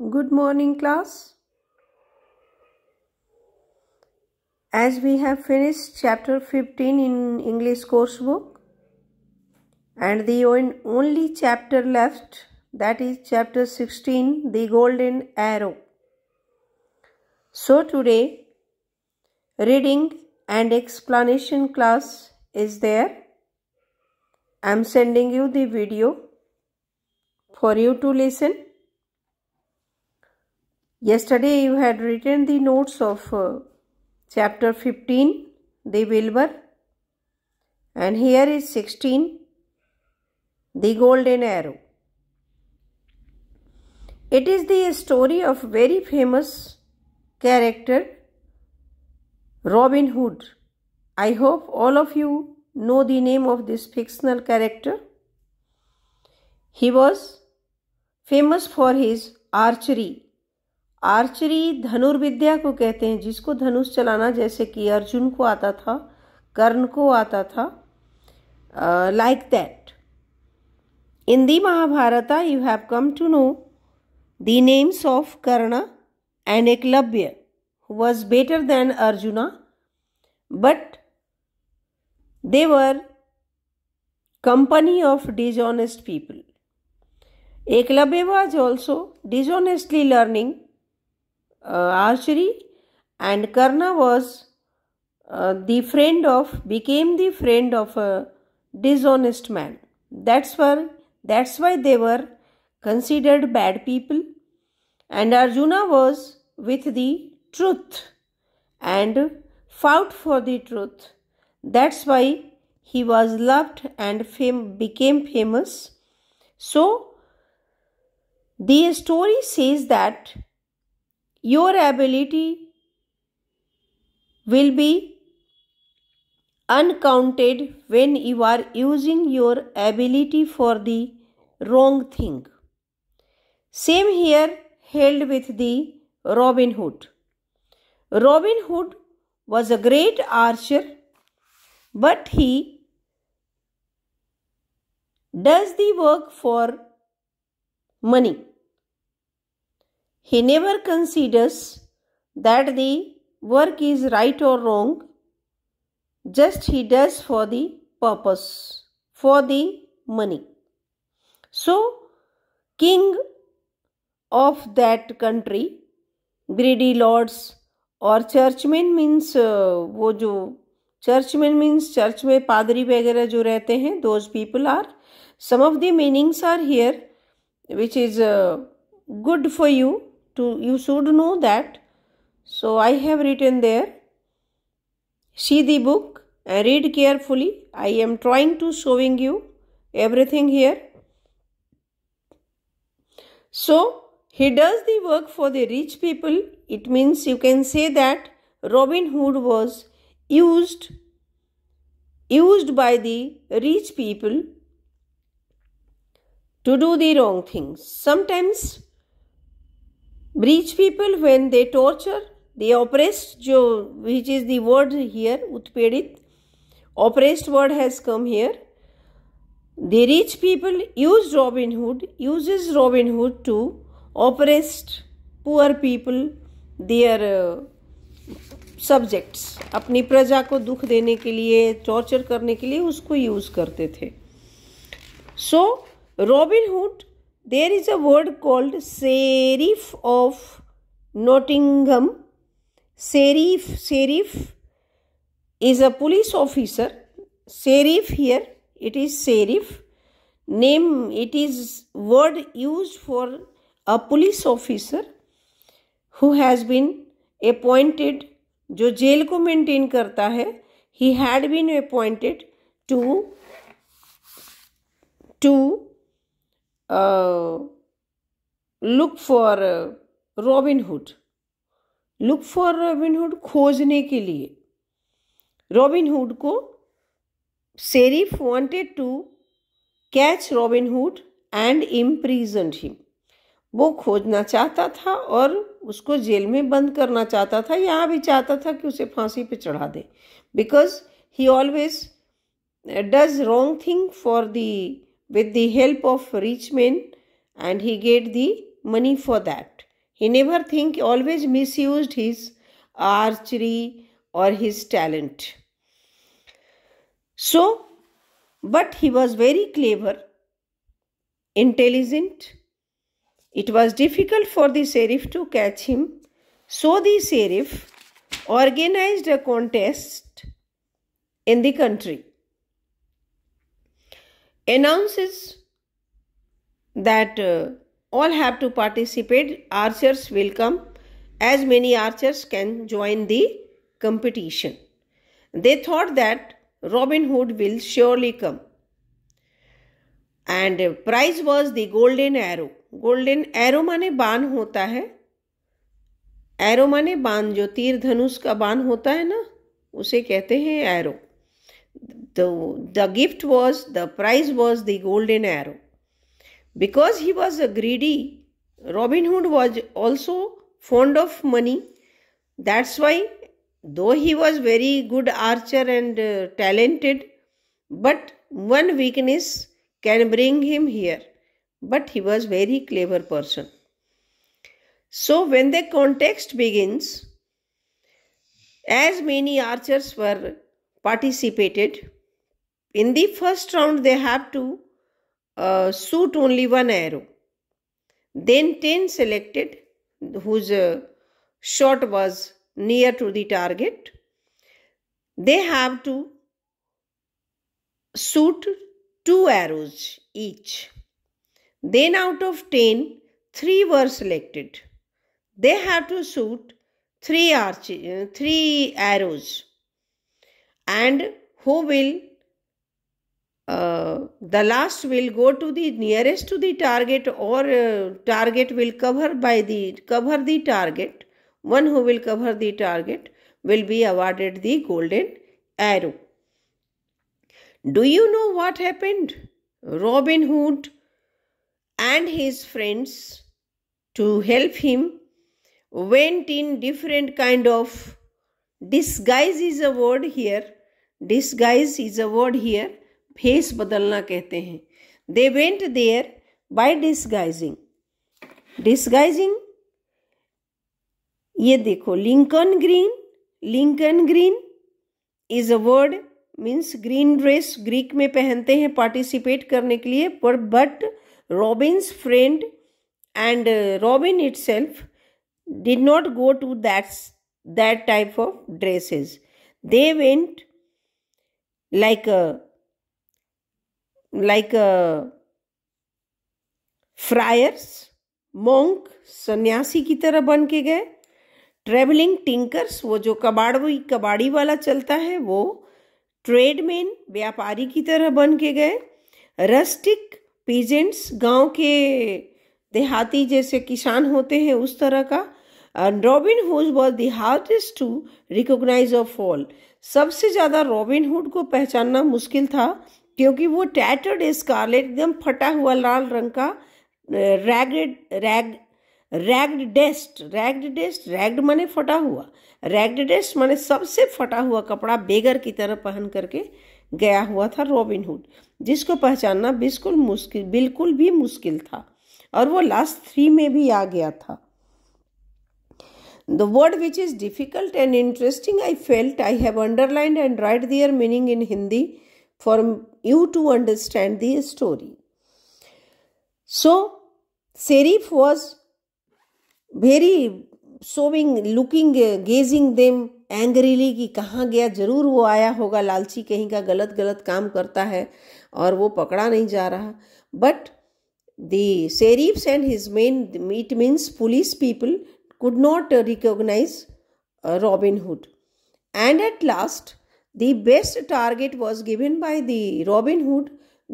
Good morning class. As we have finished chapter 15 in English course book and the only chapter left that is chapter 16 the golden arrow. So today reading and explanation class is there. I am sending you the video for you to listen. Yesterday you had written the notes of uh, chapter 15, the Wilbur, and here is 16, the Golden Arrow. It is the story of very famous character Robin Hood. I hope all of you know the name of this fictional character. He was famous for his archery archery धनुर्विद्या को कहते हैं जिसको धनुष चलाना जैसे कि अर्जुन को आता था कर्ण को आता था like that in the Mahabharata you have come to know the names of Karna and Eklavya was better than Arjuna but their company of of people Eklavya was also also learning Uh, archery and Karna was uh, the friend of became the friend of a dishonest man. That's why that's why they were considered bad people. And Arjuna was with the truth and fought for the truth. That's why he was loved and fame, became famous. So, the story says that your ability will be uncounted when you are using your ability for the wrong thing. Same here held with the Robin Hood. Robin Hood was a great archer, but he does the work for money. He never considers that the work is right or wrong, just he does for the purpose, for the money. So, king of that country, greedy lords और churchman means वो जो churchman means church में पादरी वगैरह जो रहते हैं those people are some of the meanings are here which is good for you to you should know that so i have written there see the book and read carefully i am trying to showing you everything here so he does the work for the rich people it means you can say that robin hood was used used by the rich people to do the wrong things sometimes breach people when they torture they oppressed जो which is the word here उत्पीड़ित oppressed word has come here The rich people use Robin Hood use is Robin Hood to to poor people people, subjects uh, अपनी प्रजा को दुख देने के लिए torture करने के लिए उसको यूज़ करते थे so Robin Hood there is a word called serif of Nottingham. Serif, serif is a police officer. Serif here, it is serif. Name, it is word used for a police officer who has been appointed, जो जेल को maintain करता है he had been appointed to to look for Robin Hood look for Robin Hood खोजने के लिए Robin Hood को sheriff wanted to catch Robin Hood and imprison him वो खोजना चाहता था और उसको जेल में बंद करना चाहता था या भी चाहता था कि उसे फांसी पे चढ़ा दे because he always does wrong thing for the with the help of rich men and he get the money for that. He never think always misused his archery or his talent. So, but he was very clever, intelligent. It was difficult for the sheriff to catch him. So the sheriff organized a contest in the country. announces that uh, all have to participate archers will come as many archers can join the competition they thought that robin hood will surely come and prize was the golden arrow golden arrow माने बाण होता है arrow माने बाण जो तीर धनुष का बाण होता है ना उसे कहते हैं arrow The, the gift was, the prize was the golden arrow. Because he was a greedy, Robin Hood was also fond of money. That's why, though he was very good archer and uh, talented, but one weakness can bring him here. But he was very clever person. So when the context begins, as many archers were participated in the first round, they have to uh, shoot only one arrow. Then 10 selected whose uh, shot was near to the target. They have to shoot two arrows each. Then out of 10, 3 were selected. They have to shoot 3, arch- uh, three arrows and who will uh, the last will go to the nearest to the target or uh, target will cover by the cover the target one who will cover the target will be awarded the golden arrow do you know what happened robin hood and his friends to help him went in different kind of disguise is a word here disguise is a word here face बदलना कहते हैं they went there by disguising disguising ये देखो Lincoln green Lincoln green is a word means green dress Greek में पहनते हैं participate करने के लिए पर but Robin's friend and Robin itself did not go to that that type of dresses they went like a like friars uh, monk सन्यासी की तरह बन के गए ट्रेवलिंग टिंकर्स वो जो कबाड़ी कबाड़ी वाला चलता है वो ट्रेडमैन व्यापारी की तरह बन के गए रस्टिक पीजेंट्स गांव के देहाती जैसे किसान होते हैं उस तरह का and Robin Hood was the hardest to recognise of all सबसे ज़्यादा रॉबिन हुड को पहचानना मुश्किल था क्योंकि वो टैटर्ड स्कारलेट एकदम फटा हुआ लाल रंग का ragged rag ragged dressed ragged dressed ragged माने फटा हुआ रैग्ड डेस्ट माने सबसे फटा हुआ कपड़ा बेगर की तरह पहन करके गया हुआ था रॉबिन हुड जिसको पहचानना बिल्कुल मुश्किल बिल्कुल भी मुश्किल था और वो लास्ट थ्री में भी आ गया था the word which is difficult and interesting I felt I have underlined and write their meaning in Hindi for you to understand the story. So, Serif was very sowing looking, gazing them angrily कि कहाँ गया जरूर वो आया होगा लालची कहीं का गलत गलत काम करता है और वो पकड़ा नहीं जा रहा but the serifs and his main it means police people could not recognize robin hood and at last The best target was given by the Robin Hood,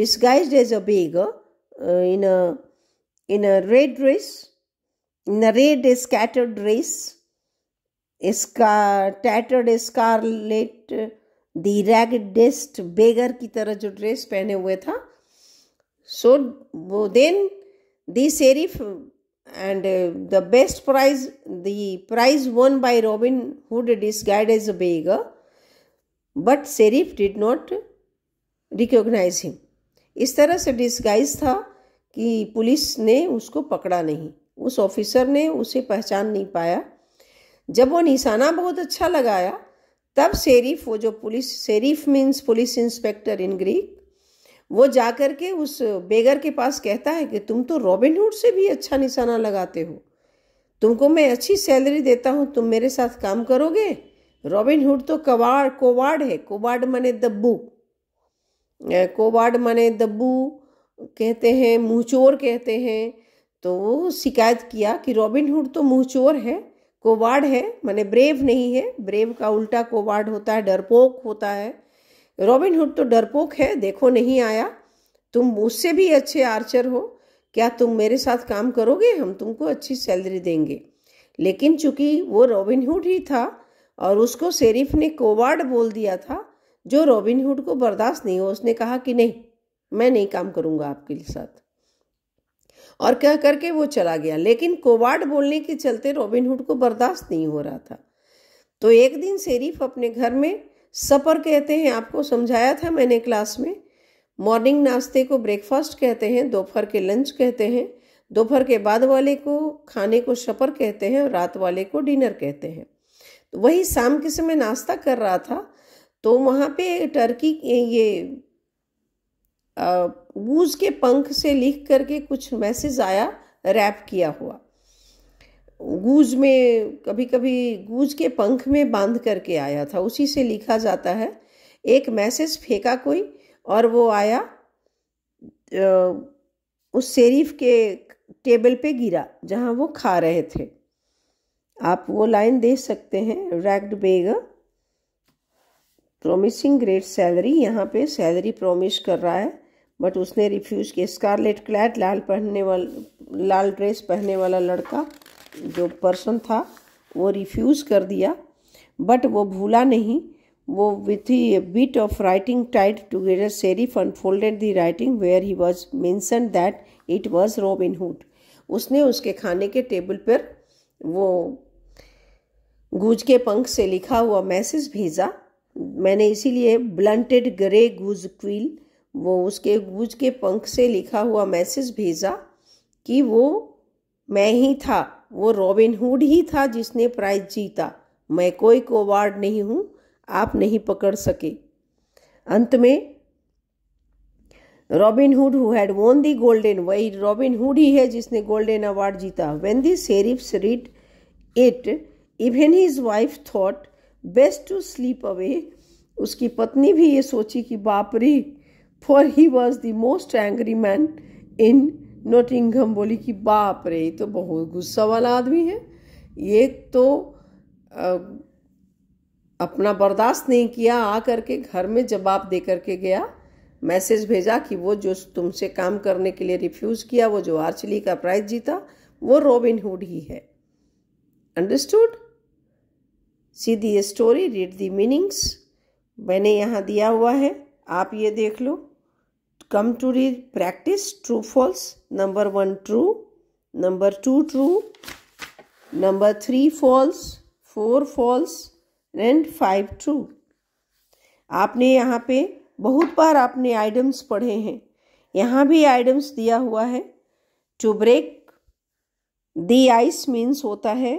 disguised as a beggar, uh, in a in a red dress, in a red scattered dress, a scar, tattered scarlet, uh, the raggedest beggar ki tarah jo dress पहने हुए tha. So then the sheriff uh, and uh, the best prize the prize won by robin hood disguised as a beggar but sheriff did not recognise him इस तरह से disguise था कि police ने उसको पकड़ा नहीं उस ऑफिसर ने उसे पहचान नहीं पाया जब वो निशाना बहुत अच्छा लगाया तब शेरीफ वो जो police sheriff means police inspector in Greek वो जा कर के उस बेगर के पास कहता है कि तुम तो रॉबिनहुड से भी अच्छा निशाना लगाते हो तुमको मैं अच्छी सैलरी देता हूँ तुम मेरे साथ काम करोगे रॉबिनहुड तो कवाड़ कोवाड है કોવાડ मने दब्बू कोवाड माने दब्बू कहते हैं मुँहचोर कहते हैं तो वो शिकायत किया कि रॉबिनहुड तो मुँहचोर है कोवाड है माने ब्रेव नहीं है ब्रेव का उल्टा कोवाड होता है डरपोक होता है रॉबिनहुड तो डरपोक है देखो नहीं आया तुम मुझसे भी अच्छे आर्चर हो क्या तुम मेरे साथ काम करोगे हम तुमको अच्छी सैलरी देंगे लेकिन चूंकि वो रॉबिनहुड ही था और उसको शेरिफ ने कोवार्ड बोल दिया था जो रॉबिनहुड को बर्दाश्त नहीं हो उसने कहा कि नहीं मैं नहीं काम करूँगा आपके साथ और कह करके वो चला गया लेकिन कोवार्ड बोलने के चलते रॉबिनहुड को बर्दाश्त नहीं हो रहा था तो एक दिन शेरिफ अपने घर में सपर कहते हैं आपको समझाया था मैंने क्लास में मॉर्निंग नाश्ते को ब्रेकफास्ट कहते हैं दोपहर के लंच कहते हैं दोपहर के बाद वाले को खाने को सपर कहते हैं और रात वाले को डिनर कहते हैं वही शाम के समय नाश्ता कर रहा था तो वहाँ पे टर्की ये ऊज के पंख से लिख करके कुछ मैसेज आया रैप किया हुआ गूज में कभी कभी गूज के पंख में बांध करके आया था उसी से लिखा जाता है एक मैसेज फेंका कोई और वो आया उस शेरीफ के टेबल पे गिरा जहाँ वो खा रहे थे आप वो लाइन देख सकते हैं ragged beg promising great salary यहाँ पे सैलरी प्रोमिस कर रहा है बट उसने रिफ्यूज़ किया स्कारलेट क्लैट लाल पहनने वाला लाल ड्रेस पहनने वाला लड़का जो पर्सन था वो रिफ्यूज़ कर दिया बट वो भूला नहीं वो with he bit of writing tied together sheriff unfolded the writing where he was mention that it was Robin Hood उसने उसके खाने के टेबल पर वो गूज के पंख से लिखा हुआ मैसेज भेजा मैंने इसीलिए ब्लंटेड ग्रे गूज क्वील वो उसके गूज के पंख से लिखा हुआ मैसेज भेजा कि वो मैं ही था वो रॉबिन हुड ही था जिसने प्राइज जीता मैं कोई कोवार्ड नहीं हूँ आप नहीं पकड़ सके अंत में robin hood who had won the golden वही रॉबिन हुड ही है जिसने गोल्डन अवार्ड जीता when the sheriff's read it even his wife thought best to sleep away उसकी पत्नी भी ये सोची कि बापरी for he was the most angry man in Nottingham बोली कि बाप रे तो बहुत गुस्सा वाला आदमी है ये तो आ, अपना बर्दाश्त नहीं किया आ करके घर में जवाब दे करके गया मैसेज भेजा कि वो जो तुमसे काम करने के लिए रिफ्यूज़ किया वो जो आर्चली का प्राइज जीता वो रॉबिन हुड ही है understood see the story read the meanings मैंने यहाँ दिया हुआ है आप ये देख लो come to read practice true false number one true number two true number three false four false and five true आपने यहाँ पे बहुत बार आपने आइटम्स पढ़े हैं यहाँ भी आइटम्स दिया हुआ है to break the ice means होता है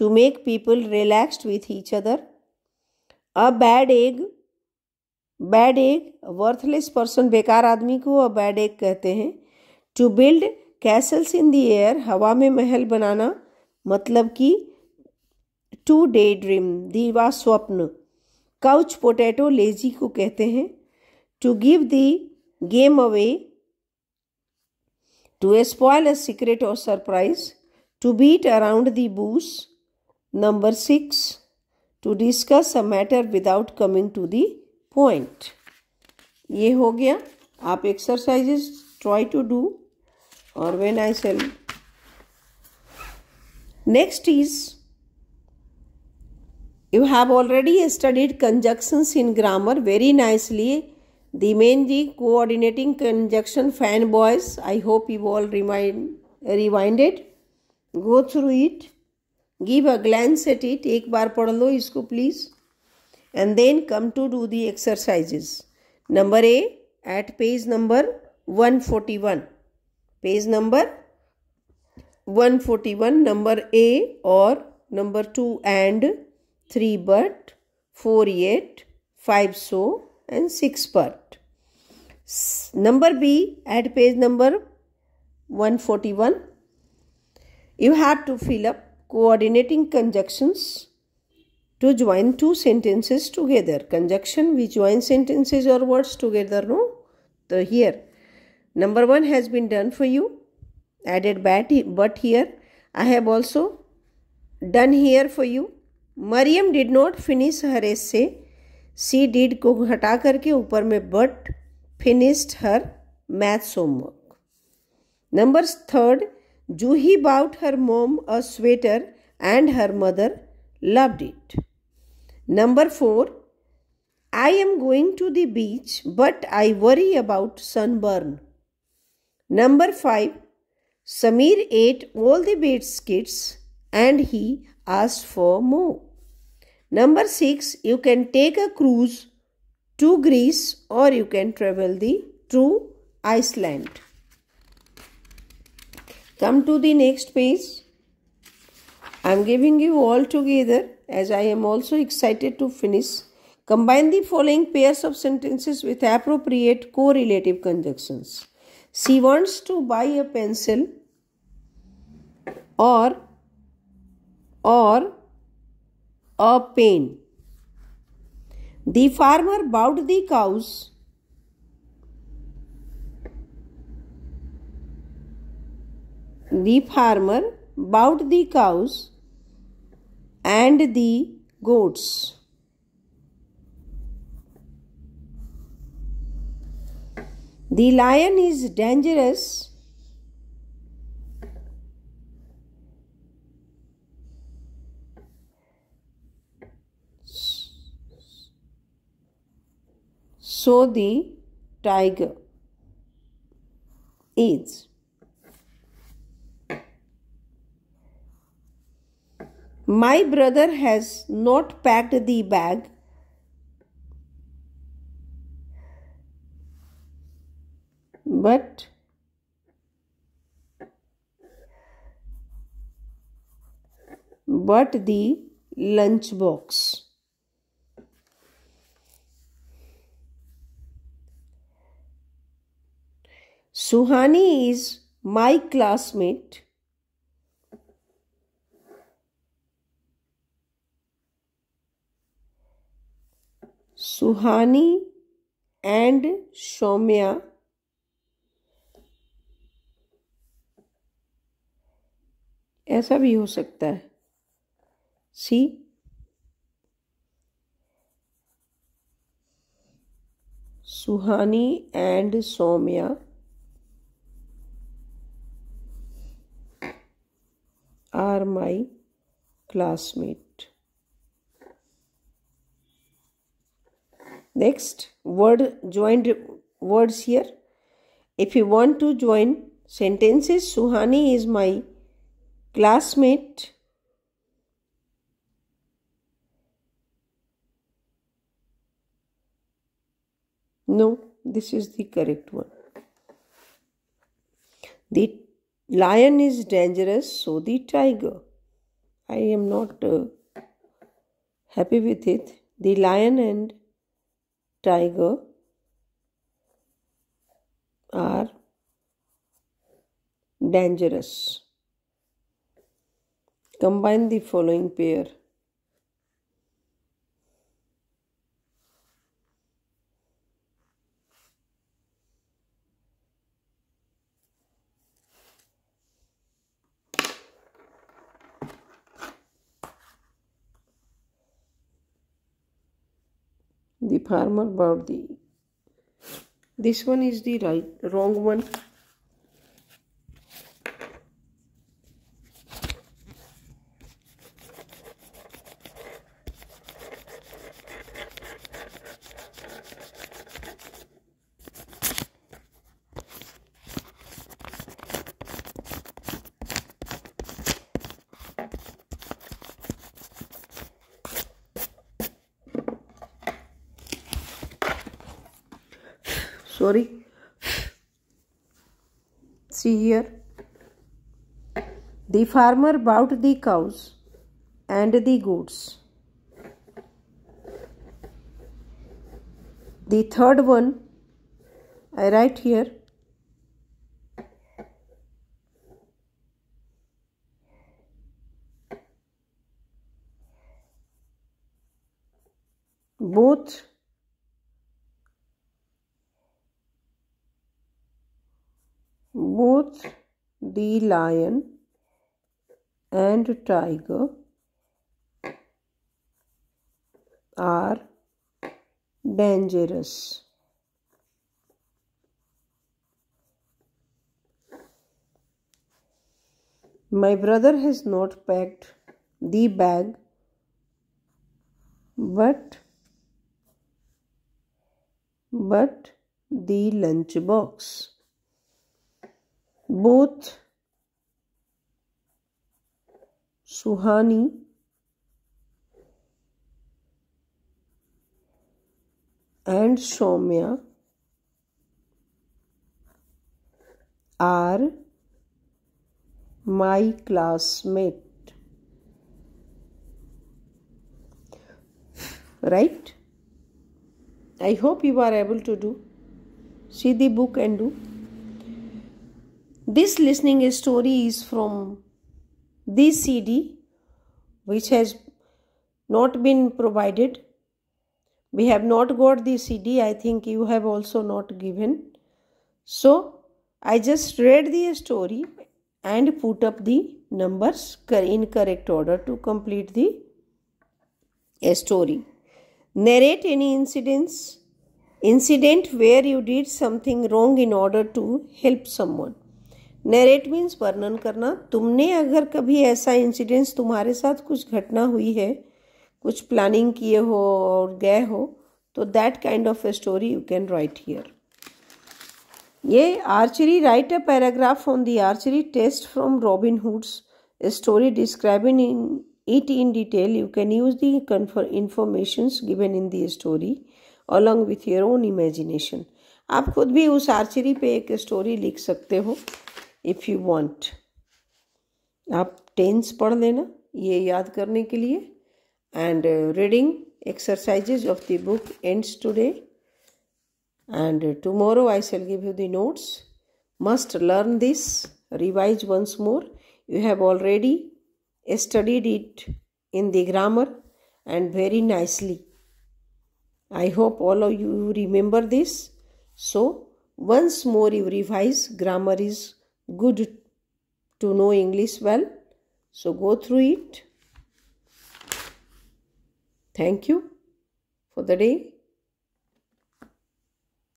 to make people relaxed with each other. A bad egg, bad egg, worthless person, बेकार आदमी को a bad egg कहते हैं To build castles in the air, हवा में महल बनाना मतलब कि टू डे ड्रीम दीवा स्वप्न काउच पोटैटो लेजी को कहते हैं to give the game away to spoil a secret और surprise to beat around the bush Number 6. To discuss a matter without coming to the point. ये हो गया आप try to do. और when I sell next is, you have already studied conjunctions in grammar very nicely the main the coordinating conjunction fanboys i hope you all remind it. go through it give a glance at it एक बार पढ़ लो इसको please and then come to do the exercises number A at page number one forty one page number one forty one number A और number two and three but four eight five so and six but number B at page number one forty one you have to fill up coordinating conjunctions to join two sentences together conjunction we join sentences or words together no so here number 1 has been done for you added but but here i have also done here for you maryam did not finish her essay she did ko hata घटा करके ऊपर में but finished her maths homework number Juhi bought her mom a sweater and her mother loved it. Number 4. I am going to the beach but I worry about sunburn. Number 5. Samir ate all the biscuits and he asked for more. Number 6. You can take a cruise to Greece or you can travel the to Iceland. Come to the next page. I am giving you all together as I am also excited to finish. Combine the following pairs of sentences with appropriate correlative conjunctions. She wants to buy a pencil or or a pen. The farmer bought the cows The farmer bought the cows and the goats. The lion is dangerous. So the tiger is. My brother has not packed the bag. But but the lunchbox. Suhani is my classmate. Suhani and Saumya ऐसा भी हो सकता है see Suhani and Saumya are my classmate Next, word joined words here. If you want to join sentences, Suhani is my classmate. No, this is the correct one. The lion is dangerous, so the tiger. I am not uh, happy with it. The lion and tiger are dangerous. Combine the following pair the farmer bought the this one is the right wrong one sorry see here the farmer bought the cows and the goats the third one i write here both sports the lion and tiger are dangerous. My brother has not packed the bag, but but the box. बहुत Suhani and Saumya are my classmate right I hope you are able to do see the book and do This listening story is from this CD, which has not been provided. We have not got the CD. I think you have also not given. So I just read the story and put up the numbers in correct order to complete the story. Narrate any incidents, incident where you did something wrong in order to help someone. Narrate means वर्णन करना तुमने अगर कभी ऐसा incidence तुम्हारे साथ कुछ घटना हुई है कुछ प्लानिंग किए हो और गए हो तो that kind of a story you can write here ये archery write a paragraph on the archery test from Robin Hood's story describing in in detail you can use the confer informations given in the story along with your own imagination आप खुद भी उस archery पे एक story लिख सकते हो if you want आप टेंस पढ़ लेना ये याद करने के लिए and reading uh, exercises of the book ends today and uh, tomorrow i shall give you the notes must learn this revise once more you have already studied it in the grammar and very nicely i hope all of you remember this so once more you revise grammar is good to know English well. So go through it. Thank you for the day.